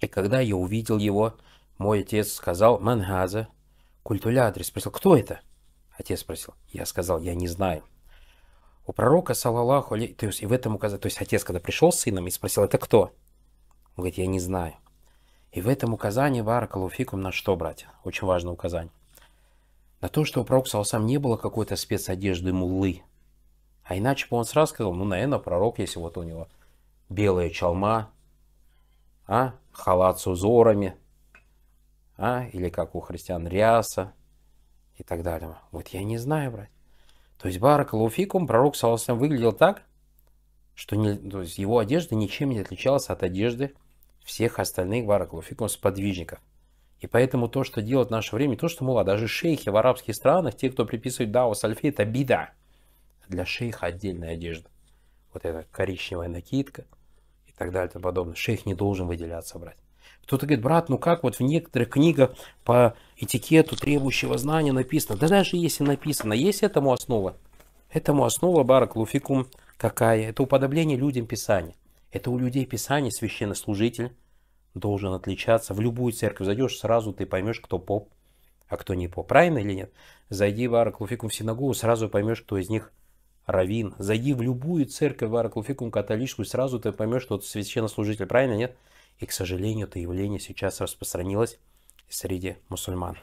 И когда я увидел его, мой отец сказал «Мангаза». Культулядри спросил «Кто это?» Отец спросил. Я сказал «Я не знаю». У пророка, салаллаху алей... То есть и в этом указании, То есть отец, когда пришел с сыном и спросил «Это кто?», он говорит «Я не знаю». И в этом указании баракалуфикум на что, братья? Очень важное указание. На то, что у пророка сам не было какой-то спецодежды муллы. А иначе бы он сразу сказал, ну, наверное, пророк, если вот у него белая чалма, а халат с узорами, а, или как у христиан ряса и так далее. Вот я не знаю, брать. То есть Баракалуфикум, пророк Саласам выглядел так, что не, то есть его одежда ничем не отличалась от одежды всех остальных Баракалуфикум сподвижников. И поэтому то, что делают в наше время, то, что, мол, даже шейхи в арабских странах, те, кто приписывает Дао Сальфе, это беда. Для шейха отдельная одежда. Вот эта коричневая накидка – так далее и тому подобное. Шейх не должен выделяться, брат Кто-то говорит, брат, ну как вот в некоторых книгах по этикету требующего знания написано. Да даже если написано, есть этому основа. Этому основа бараклуфикум какая? Это уподобление людям Писания. Это у людей Писания священнослужитель должен отличаться. В любую церковь зайдешь, сразу ты поймешь, кто поп, а кто не поп. Правильно или нет? Зайди в Араклуфикум в синагогу, сразу поймешь, кто из них – Равин, Зайди в любую церковь Вараклуфикум католическую, сразу ты поймешь, что это священнослужитель. Правильно, нет? И, к сожалению, это явление сейчас распространилось среди мусульман.